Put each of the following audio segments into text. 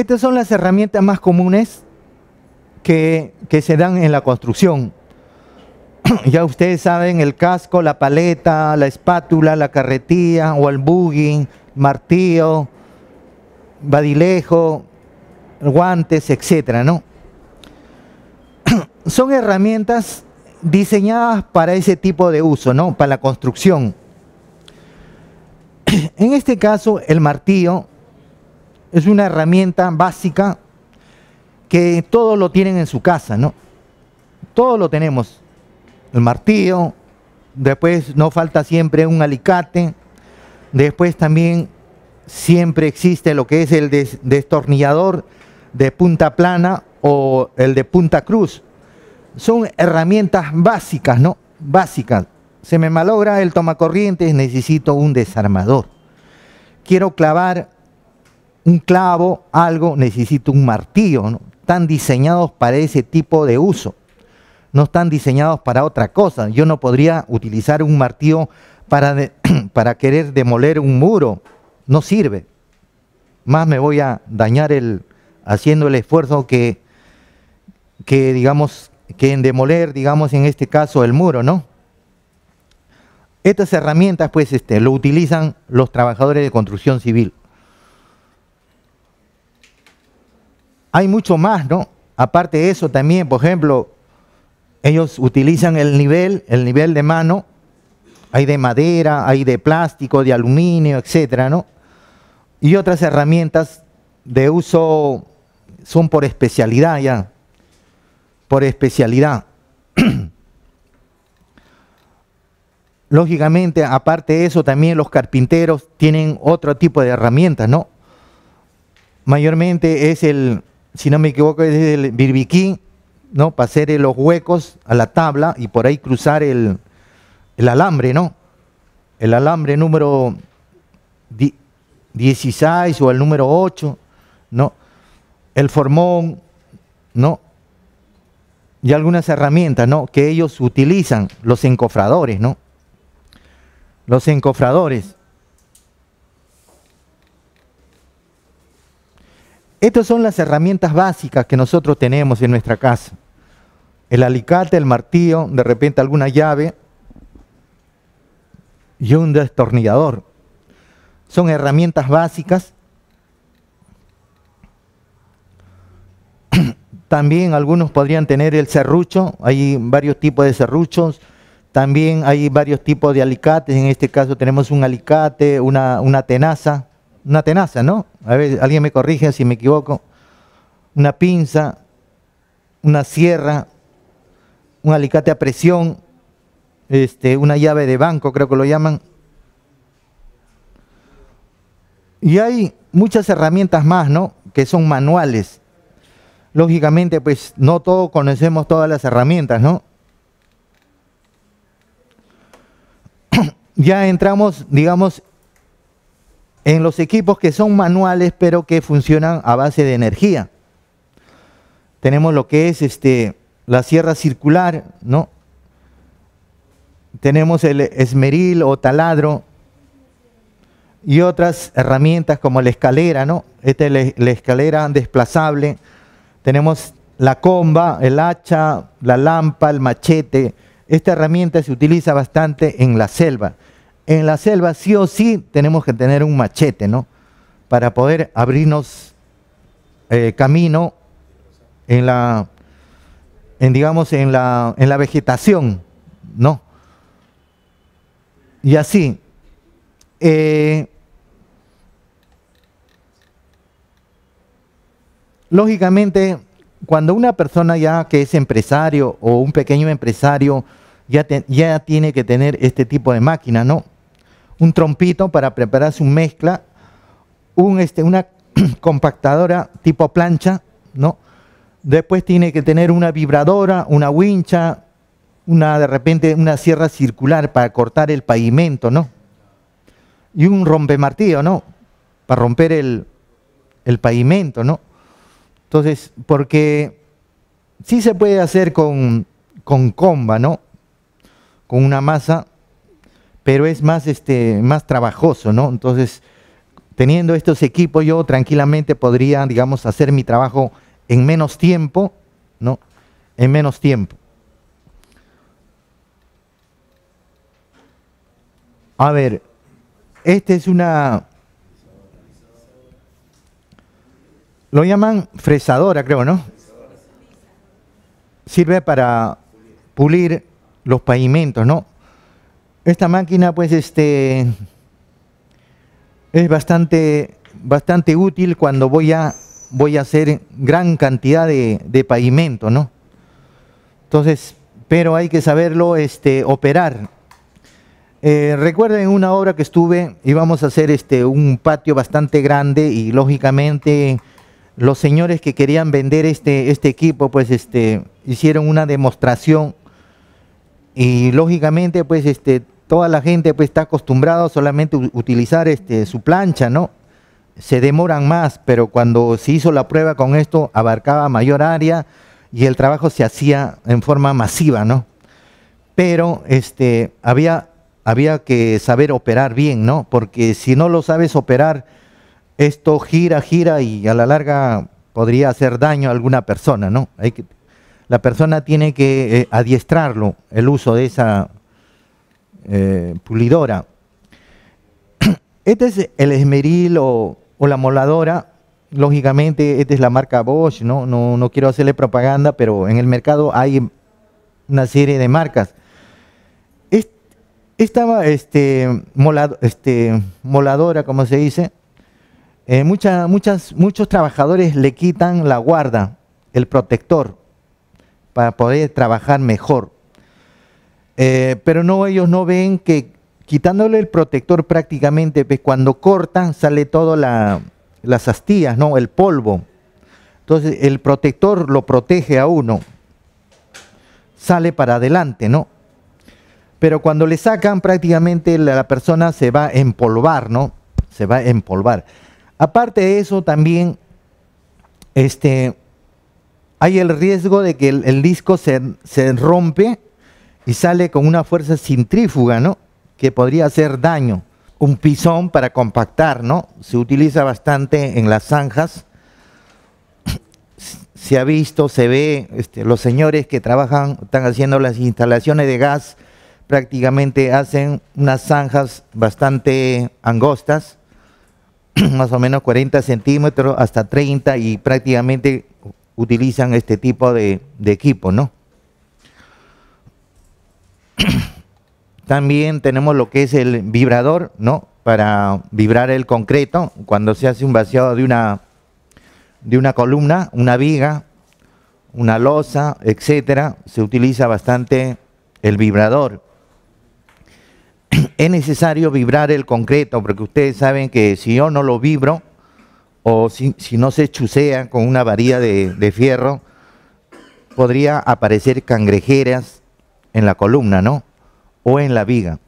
Estas son las herramientas más comunes que, se dan en la construcción. ya ustedes saben, el casco, la paleta, la espátula, la carretilla o el bugging, martillo, badilejo, guantes, etcétera, ¿no? Son herramientas diseñadas para ese tipo de uso, ¿no? Para la construcción. En este caso, el martillo es una herramienta básica que todos lo tienen en su casa, ¿no? Todos lo tenemos. El martillo, después no falta siempre un alicate, después también siempre existe lo que es el destornillador de punta plana o el de punta cruz. Son herramientas básicas, ¿no? Básicas. Se me malogra el tomacorrientes, necesito un desarmador. Quiero clavar un clavo, algo, necesito un martillo. Están diseñados para ese tipo de uso. No están diseñados para otra cosa. Yo no podría utilizar un martillo para, para querer demoler un muro. No sirve. Más me voy a dañar el, haciendo el esfuerzo que, que digamos, que en demoler, digamos, en este caso, el muro, ¿no? Estas herramientas, pues, este, lo utilizan los trabajadores de construcción civil. hay mucho más, ¿no? Aparte de eso también, por ejemplo, ellos utilizan el nivel, el nivel de mano, hay de madera, hay de plástico, de aluminio, etcétera, ¿no? Y otras herramientas de uso son por especialidad ya, por especialidad. Lógicamente, aparte de eso, también los carpinteros tienen otro tipo de herramientas, ¿no? Mayormente es el, si no me equivoco, es el birbiquí, ¿no? Para hacer los huecos a la tabla y por ahí cruzar el, el alambre, ¿no? El alambre número 16 o el número 8, ¿no? El formón, ¿no? Y algunas herramientas, ¿no? Que ellos utilizan, los encofradores, ¿no? Los encofradores. Estas son las herramientas básicas que nosotros tenemos en nuestra casa. El alicate, el martillo, de repente alguna llave y un destornillador. Son herramientas básicas. También algunos podrían tener el serrucho, hay varios tipos de serruchos, también hay varios tipos de alicates, en este caso tenemos un alicate, una, una tenaza, una tenaza, ¿no? A ver, alguien me corrige si me equivoco. Una pinza, una sierra, un alicate a presión, este, una llave de banco, creo que lo llaman. Y hay muchas herramientas más, ¿no? Que son manuales. Lógicamente, pues no todos conocemos todas las herramientas, ¿no? Ya entramos, digamos, en los equipos que son manuales pero que funcionan a base de energía. Tenemos lo que es este, la sierra circular, ¿no? Tenemos el esmeril o taladro y otras herramientas como la escalera, ¿no? Esta es la, escalera desplazable. Tenemos la comba, el hacha, la lampa, el machete. Esta herramienta se utiliza bastante en la selva en la selva sí o sí tenemos que tener un machete, ¿no? Para poder abrirnos eh, camino en la, en, digamos, en la, en la vegetación, ¿no? Y así. Eh, lógicamente, cuando una persona ya que es empresario o un pequeño empresario ya tiene que tener este tipo de máquina, ¿no? un trompito para preparar su mezcla, un, este, una compactadora tipo plancha, ¿no? Después tiene que tener una vibradora, una wincha, una de repente una sierra circular para cortar el pavimento, ¿no? Y un rompemartillo, ¿no? Para romper el, el pavimento, ¿no? Entonces, porque sí se puede hacer con, con comba, ¿no? Con una masa pero es más, este, más trabajoso, ¿no? Entonces, teniendo estos equipos, yo tranquilamente podría, digamos, hacer mi trabajo en menos tiempo, ¿no? En menos tiempo. A ver, esta es una... Lo llaman fresadora, creo, ¿no? Sirve para pulir los pavimentos, ¿no? Esta máquina pues este es bastante, bastante útil cuando voy a, voy a hacer gran cantidad de, pavimento, ¿no? Entonces, pero hay que saberlo este, operar. Eh, recuerden una obra que estuve, íbamos a hacer este, un patio bastante grande y lógicamente los señores que querían vender este, este equipo, pues este, hicieron una demostración y lógicamente pues este toda la gente pues está acostumbrada solamente a utilizar este su plancha, ¿no? Se demoran más, pero cuando se hizo la prueba con esto abarcaba mayor área y el trabajo se hacía en forma masiva, ¿no? Pero este había había que saber operar bien, ¿no? Porque si no lo sabes operar, esto gira, gira y a la larga podría hacer daño a alguna persona, ¿no? Hay que, la persona tiene que eh, adiestrarlo, el uso de esa eh, pulidora. Este es el esmeril o, la moladora. Lógicamente, esta es la marca Bosch, ¿no? ¿no? quiero hacerle propaganda, pero en el mercado hay una serie de marcas. Esta este, este, moladora, como se dice, eh, muchos trabajadores le quitan la guarda, el protector para poder trabajar mejor. Eh, pero no, ellos no ven que quitándole el protector prácticamente, pues cuando cortan sale todo la, las astillas, ¿no? El polvo. Entonces el protector lo protege a uno. Sale para adelante, ¿no? Pero cuando le sacan prácticamente la, la persona se va a empolvar, ¿no? Se va a empolvar. Aparte de eso también, este, hay el riesgo de que el, disco se, rompe y sale con una fuerza centrífuga, ¿no? Que podría hacer daño. Un pisón para compactar, ¿no? Se utiliza bastante en las zanjas. Se ha visto, se ve, este, los señores que trabajan, están haciendo las instalaciones de gas, prácticamente hacen unas zanjas bastante angostas, más o menos 40 centímetros hasta 30 y prácticamente utilizan este tipo de, de equipo, ¿no? También tenemos lo que es el vibrador, ¿no? Para vibrar el concreto cuando se hace un vaciado de una, de una columna, una viga, una losa, etcétera, se utiliza bastante el vibrador. Es necesario vibrar el concreto porque ustedes saben que si yo no lo vibro, o si, no se chusea con una varilla de, fierro, podría aparecer cangrejeras en la columna, ¿no? O en la viga.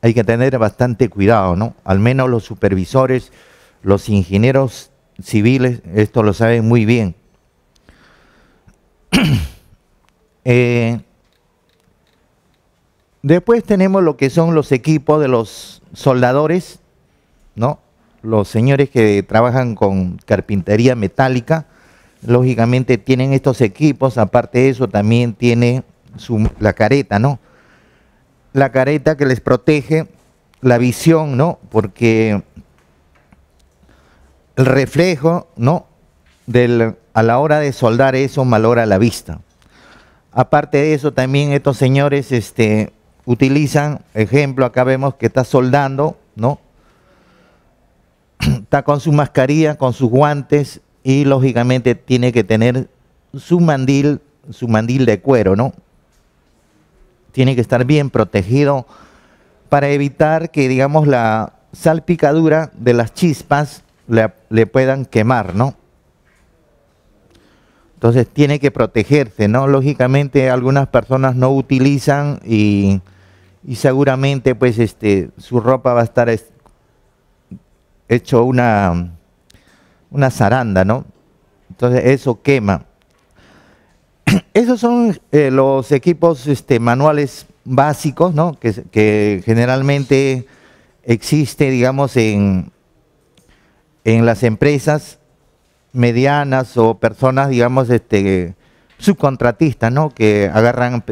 Hay que tener bastante cuidado, ¿no? Al menos los supervisores, los ingenieros civiles, esto lo saben muy bien. Eh, después tenemos lo que son los equipos de los soldadores, ¿no? los señores que trabajan con carpintería metálica, lógicamente tienen estos equipos, aparte de eso también tiene la careta, ¿no? La careta que les protege la visión, ¿no? Porque el reflejo, ¿no? a la hora de soldar eso malora la vista. Aparte de eso, también estos señores este, utilizan, ejemplo, acá vemos que está soldando, ¿no? está con su mascarilla, con sus guantes y lógicamente tiene que tener su mandil, su mandil de cuero, ¿no? Tiene que estar bien protegido para evitar que, digamos, la salpicadura de las chispas le, puedan quemar, ¿no? Entonces tiene que protegerse, ¿no? Lógicamente algunas personas no utilizan y, y seguramente pues este, su ropa va a estar hecho una, una zaranda, ¿no? Entonces eso quema. Esos son eh, los equipos este, manuales básicos, ¿no? Que, generalmente existe, digamos, en, en las empresas medianas o personas, digamos, este, subcontratistas, ¿no? Que agarran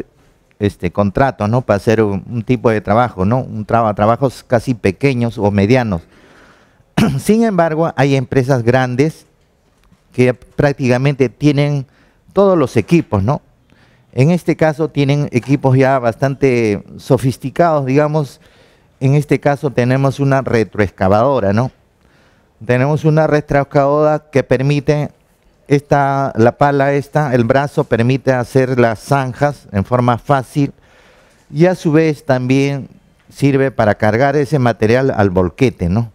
este, contratos, ¿no? Para hacer un, tipo de trabajo, ¿no? Un trabajos casi pequeños o medianos. Sin embargo, hay empresas grandes que prácticamente tienen todos los equipos, ¿no? En este caso tienen equipos ya bastante sofisticados, digamos. En este caso tenemos una retroexcavadora, ¿no? Tenemos una retroexcavadora que permite, esta, la pala esta, el brazo permite hacer las zanjas en forma fácil y a su vez también sirve para cargar ese material al volquete, ¿no?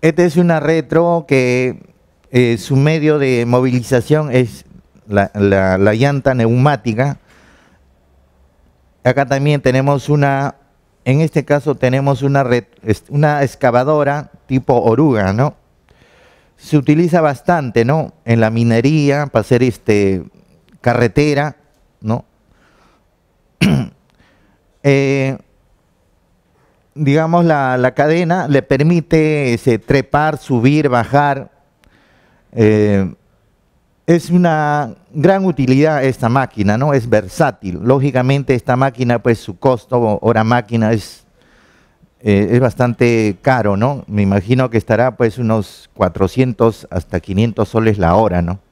Esta es una retro que eh, su medio de movilización es la, llanta neumática. Acá también tenemos una en este caso tenemos una, red, una, excavadora tipo oruga, ¿no? Se utiliza bastante, ¿no? En la minería, para hacer este, carretera, ¿no? Eh, digamos, la, cadena le permite ese, trepar, subir, bajar. Eh, es una gran utilidad esta máquina, ¿no? Es versátil. Lógicamente esta máquina, pues su costo hora máquina es, eh, es bastante caro, ¿no? Me imagino que estará pues unos 400 hasta 500 soles la hora, ¿no?